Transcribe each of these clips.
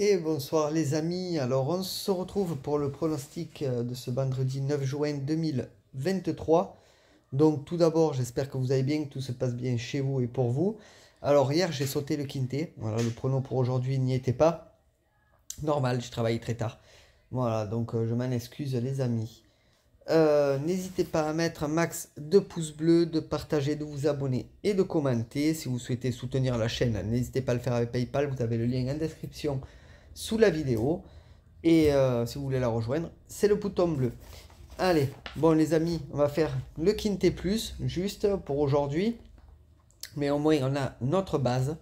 Et bonsoir les amis, alors on se retrouve pour le pronostic euh, de ce vendredi 9 juin 2023. Donc tout d'abord j'espère que vous allez bien, que tout se passe bien chez vous et pour vous. Alors hier j'ai sauté le quintet, voilà le pronom pour aujourd'hui n'y était pas. Normal, je travaille très tard. Voilà donc euh, je m'en excuse les amis. Euh, n'hésitez pas à mettre un max de pouces bleus, de partager, de vous abonner et de commenter. Si vous souhaitez soutenir la chaîne, n'hésitez pas à le faire avec PayPal, vous avez le lien en description sous la vidéo. Et euh, si vous voulez la rejoindre, c'est le bouton bleu. Allez, bon les amis, on va faire le quinté plus, juste pour aujourd'hui. Mais au moins, on a notre base.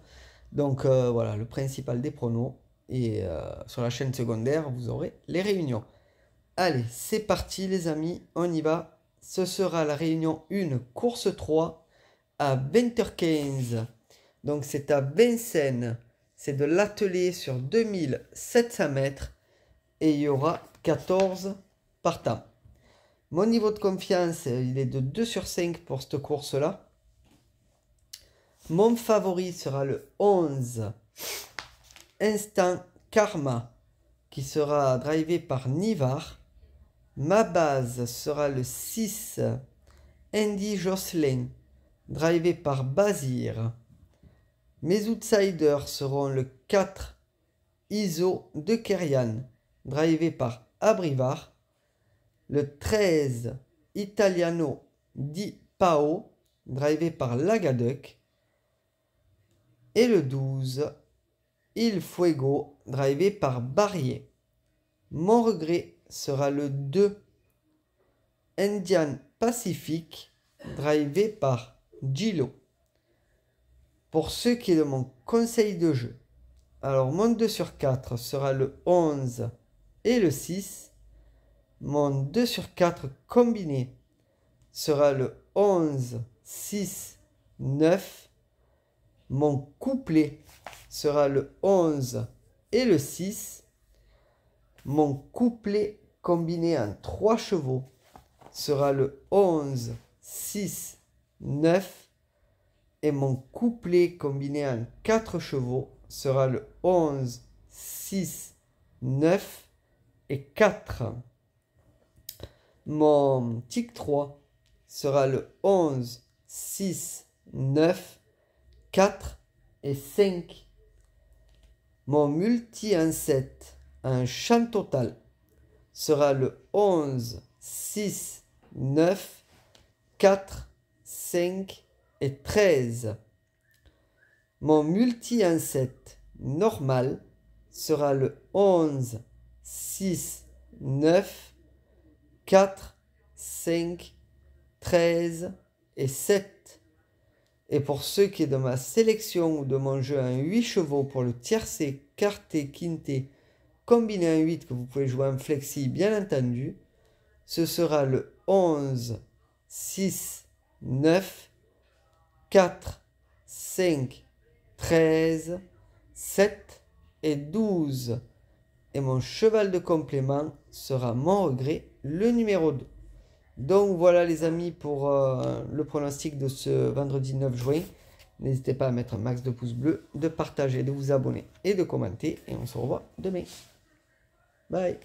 Donc euh, voilà, le principal des pronos. Et euh, sur la chaîne secondaire, vous aurez les réunions. Allez, c'est parti les amis, on y va. Ce sera la réunion 1, course 3, à 20h15. Donc c'est à Vincennes c'est de l'atelier sur 2700 mètres et il y aura 14 partants. Mon niveau de confiance, il est de 2 sur 5 pour cette course-là. Mon favori sera le 11 Instant Karma qui sera drivé par Nivar. Ma base sera le 6 Andy Jocelyn drivé par Bazir. Mes outsiders seront le 4 ISO de Kerian, drivé par Abrivar. Le 13 Italiano di Pao, drivé par l'agaduc Et le 12 Il Fuego, drivé par Barrier. Mon regret sera le 2 Indian Pacific, drivé par Gilo. Pour ce qui est de mon conseil de jeu, alors mon 2 sur 4 sera le 11 et le 6. Mon 2 sur 4 combiné sera le 11, 6, 9. Mon couplet sera le 11 et le 6. Mon couplet combiné en 3 chevaux sera le 11, 6, 9 et mon couplet combiné en 4 chevaux sera le 11, 6, 9 et 4. Mon tic 3 sera le 11, 6, 9, 4 et 5. Mon multi en 7, un champ total, sera le 11, 6, 9, 4, 5 13. Mon multi 7 normal sera le 11, 6, 9, 4, 5, 13 et 7. Et pour ceux qui est de ma sélection ou de mon jeu en 8 chevaux pour le tiercé, quarté, quinté, combiné en 8 que vous pouvez jouer en flexi bien entendu, ce sera le 11, 6, 9, 4, 5, 13, 7 et 12. Et mon cheval de complément sera mon regret, le numéro 2. Donc voilà les amis pour euh, le pronostic de ce vendredi 9 juin. N'hésitez pas à mettre un max de pouces bleus, de partager, de vous abonner et de commenter. Et on se revoit demain. Bye